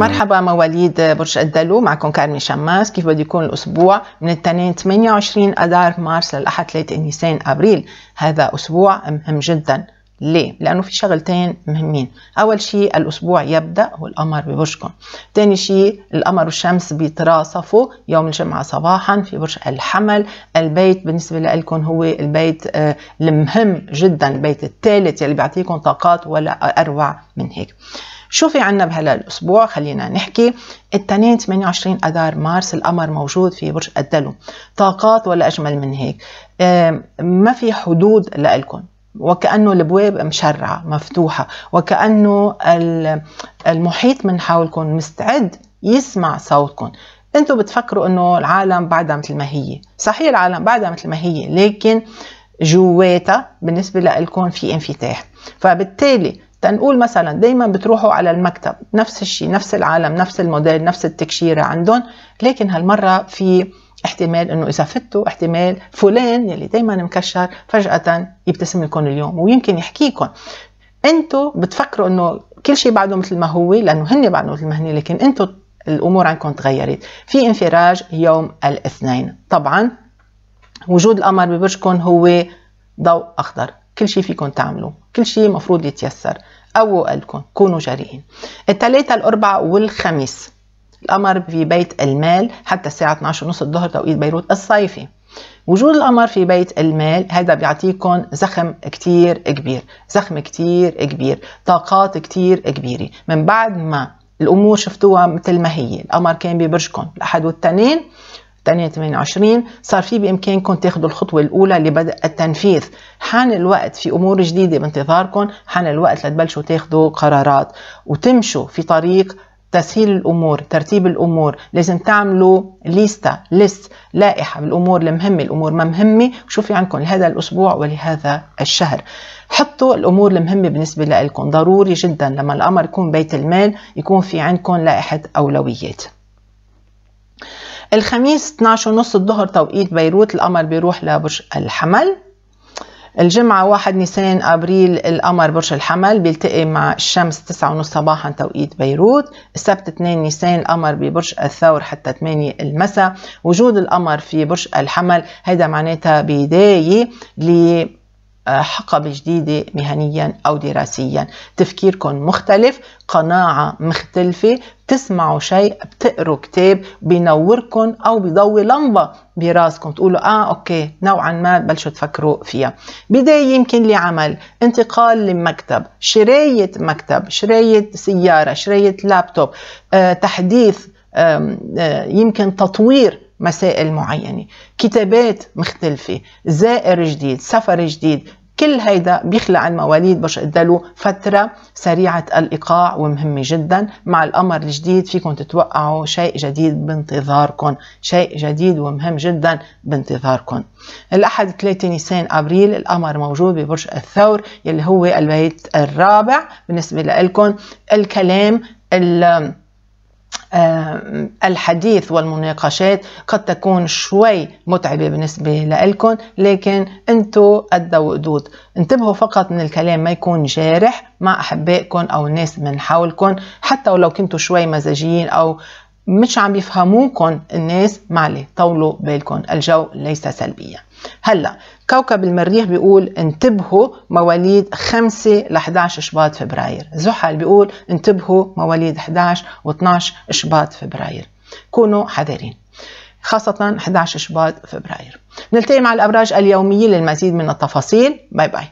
مرحبا مواليد برج الدلو معكم كارمي شماس كيف بده يكون الاسبوع من الاثنين 28 اذار مارس للاحد 3 نيسان ابريل هذا اسبوع مهم جدا ليه؟ لأنه في شغلتين مهمين أول شيء الأسبوع يبدأ والقمر ببرجكم ثاني شيء القمر والشمس بيتراصفوا يوم الجمعة صباحا في برج الحمل البيت بالنسبة لكم هو البيت آه، المهم جدا البيت الثالث اللي بيعطيكم طاقات ولا أروع من هيك شو في عنا بهلا الاسبوع خلينا نحكي الاثنين 28 اذار مارس القمر موجود في برج الدلو طاقات ولا اجمل من هيك ما في حدود لإلكم وكأنه البواب مشرعة مفتوحة وكأنه المحيط من حولكم مستعد يسمع صوتكم انتم بتفكروا انه العالم بعدها مثل ما هي صحيح العالم بعدها مثل ما هي لكن جواتها بالنسبة لكم في انفتاح فبالتالي تنقول مثلا دايما بتروحوا على المكتب نفس الشيء نفس العالم نفس الموديل نفس التكشيرة عندهم لكن هالمرة في احتمال انه اذا فتوا احتمال فلان يلي دائما مكشر فجاه يبتسم لكم اليوم ويمكن يحكيكم انتم بتفكروا انه كل شيء بعده مثل ما هو لانه هن بعده مثل ما هن لكن انتم الامور عندكم تغيرت في انفراج يوم الاثنين طبعا وجود القمر ببرجكم هو ضوء اخضر كل شيء فيكم تعملوه كل شيء مفروض يتيسر قووا قلبكم كونوا جريئين الثلاثة الأربعة والخميس القمر في بيت المال حتى الساعة 12 ونص الظهر توقيت بيروت الصيفي وجود القمر في بيت المال هذا بيعطيكم زخم كتير كبير زخم كتير كبير طاقات كتير كبيرة من بعد ما الأمور شفتوها مثل ما هي القمر كان ببرجكم الأحد والتنين 28 صار في بإمكانكم تاخذوا الخطوة الأولى لبدء التنفيذ حان الوقت في أمور جديدة بانتظاركم حان الوقت لتبلشوا تاخذوا قرارات وتمشوا في طريق تسهيل الامور ترتيب الامور لازم تعملوا ليستا ليست لائحه بالامور المهمه الامور ما مهمه وشو في عندكم لهذا الاسبوع ولهذا الشهر حطوا الامور المهمه بالنسبه لكم ضروري جدا لما الامر يكون بيت المال يكون في عندكم لائحه اولويات الخميس 12 ونص الظهر توقيت بيروت القمر بيروح لبرج الحمل الجمعة 1 نيسان أبريل القمر برج الحمل بيلتقي مع الشمس 9 صباحا توقيت بيروت السبت 2 نيسان القمر ببرج الثور حتى 8 المساء وجود القمر في برج الحمل هذا معناتها بداية آه، حقبة جديدة مهنيا أو دراسيا تفكيركم مختلف قناعة مختلفة بتسمعوا شيء بتقروا كتاب بينوركم أو بيضوي لمبة براسكم تقولوا آه أوكي نوعا ما بلشوا تفكروا فيها بداية يمكن لعمل انتقال لمكتب شراية مكتب شراية سيارة شراية لابتوب آه، تحديث آه، آه، يمكن تطوير مسائل معينة كتابات مختلفة زائر جديد سفر جديد كل هيدا بيخلع المواليد باش تضلوا فترة سريعة الإيقاع ومهمة جدا مع القمر الجديد فيكم تتوقعوا شيء جديد بانتظاركم شيء جديد ومهم جدا بانتظاركم الأحد 3 نيسان أبريل القمر موجود ببرج الثور يلي هو البيت الرابع بالنسبة لكم الكلام ال الحديث والمناقشات قد تكون شوي متعبة بالنسبة لكم لكن انتو قد ردود انتبهوا فقط من الكلام ما يكون جارح مع أحبائكم أو الناس من حولكم حتى ولو كنتوا شوي مزاجيين أو مش عم يفهموكم الناس معلي طولوا بالكم الجو ليس سلبيا هلا كوكب المريخ بيقول انتبهوا مواليد 5 ل 11 شباط فبراير زحل بيقول انتبهوا مواليد 11 و12 شباط فبراير كونوا حذرين خاصة 11 شباط فبراير نلتقي مع الأبراج اليومية للمزيد من التفاصيل باي باي